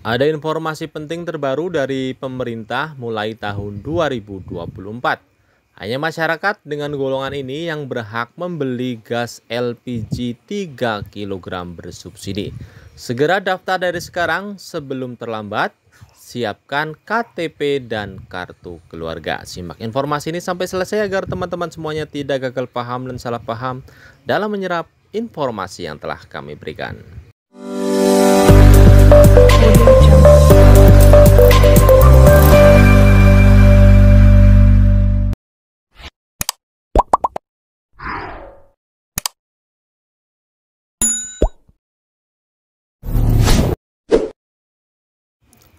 Ada informasi penting terbaru dari pemerintah mulai tahun 2024. Hanya masyarakat dengan golongan ini yang berhak membeli gas LPG 3 kg bersubsidi. Segera daftar dari sekarang sebelum terlambat. Siapkan KTP dan kartu keluarga. Simak informasi ini sampai selesai agar teman-teman semuanya tidak gagal paham dan salah paham dalam menyerap informasi yang telah kami berikan.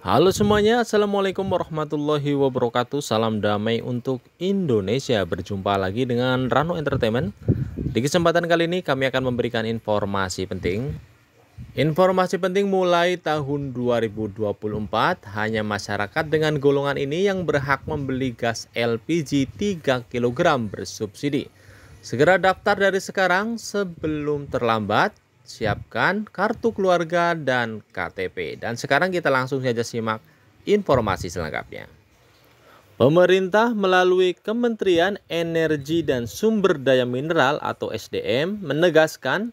Halo semuanya, Assalamualaikum warahmatullahi wabarakatuh Salam damai untuk Indonesia Berjumpa lagi dengan Rano Entertainment Di kesempatan kali ini kami akan memberikan informasi penting Informasi penting mulai tahun 2024 Hanya masyarakat dengan golongan ini yang berhak membeli gas LPG 3 kg bersubsidi Segera daftar dari sekarang sebelum terlambat siapkan kartu keluarga dan KTP. Dan sekarang kita langsung saja simak informasi selengkapnya. Pemerintah melalui Kementerian Energi dan Sumber Daya Mineral atau SDM menegaskan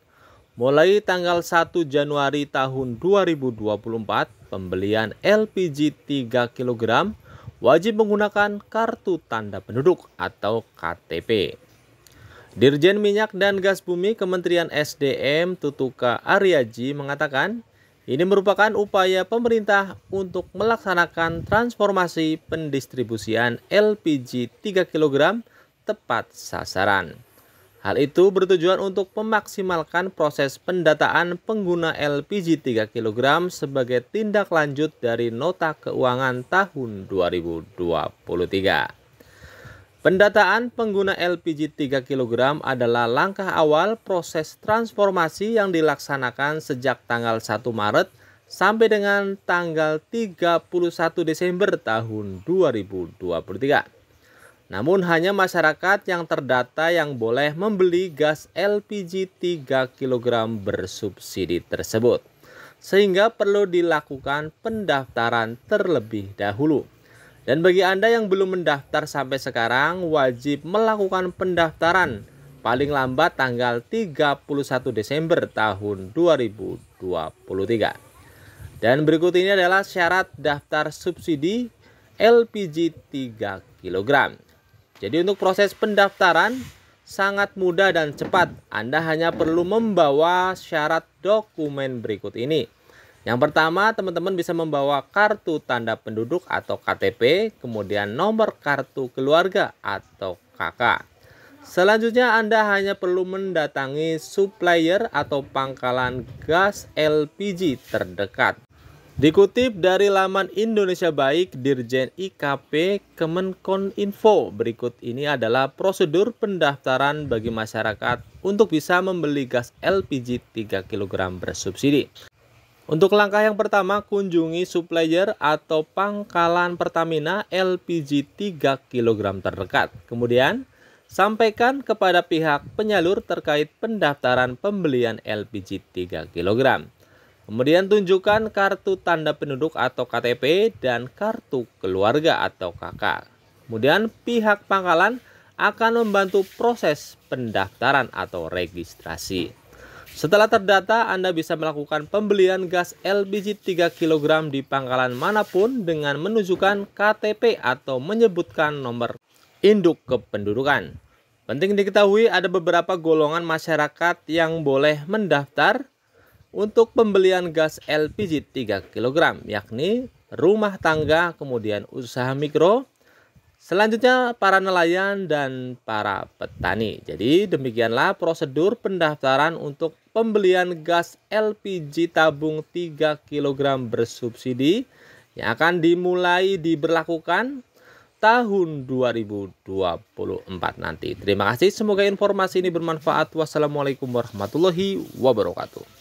mulai tanggal 1 Januari tahun 2024 pembelian LPG 3 kg wajib menggunakan kartu tanda penduduk atau KTP. Dirjen Minyak dan Gas Bumi Kementerian SDM Tutuka Aryaji mengatakan, ini merupakan upaya pemerintah untuk melaksanakan transformasi pendistribusian LPG 3 kg tepat sasaran. Hal itu bertujuan untuk memaksimalkan proses pendataan pengguna LPG 3 kg sebagai tindak lanjut dari nota keuangan tahun 2023. Pendataan pengguna LPG 3 kg adalah langkah awal proses transformasi yang dilaksanakan sejak tanggal 1 Maret sampai dengan tanggal 31 Desember tahun 2023. Namun hanya masyarakat yang terdata yang boleh membeli gas LPG 3 kg bersubsidi tersebut. Sehingga perlu dilakukan pendaftaran terlebih dahulu. Dan bagi Anda yang belum mendaftar sampai sekarang, wajib melakukan pendaftaran paling lambat tanggal 31 Desember tahun 2023. Dan berikut ini adalah syarat daftar subsidi LPG 3 kg. Jadi untuk proses pendaftaran sangat mudah dan cepat. Anda hanya perlu membawa syarat dokumen berikut ini. Yang pertama, teman-teman bisa membawa kartu tanda penduduk atau KTP, kemudian nomor kartu keluarga atau KK. Selanjutnya, Anda hanya perlu mendatangi supplier atau pangkalan gas LPG terdekat. Dikutip dari laman Indonesia Baik Dirjen IKP Kemenkon Info, berikut ini adalah prosedur pendaftaran bagi masyarakat untuk bisa membeli gas LPG 3 kg bersubsidi. Untuk langkah yang pertama, kunjungi supplier atau pangkalan Pertamina LPG 3 kg terdekat. Kemudian, sampaikan kepada pihak penyalur terkait pendaftaran pembelian LPG 3 kg. Kemudian tunjukkan kartu tanda penduduk atau KTP dan kartu keluarga atau KK. Kemudian pihak pangkalan akan membantu proses pendaftaran atau registrasi. Setelah terdata, Anda bisa melakukan pembelian gas LPG 3 kg di pangkalan manapun dengan menunjukkan KTP atau menyebutkan nomor induk kependudukan. Penting diketahui ada beberapa golongan masyarakat yang boleh mendaftar untuk pembelian gas LPG 3 kg, yakni rumah tangga, kemudian usaha mikro, Selanjutnya para nelayan dan para petani. Jadi demikianlah prosedur pendaftaran untuk pembelian gas LPG tabung 3 kg bersubsidi yang akan dimulai diberlakukan tahun 2024 nanti. Terima kasih, semoga informasi ini bermanfaat. Wassalamualaikum warahmatullahi wabarakatuh.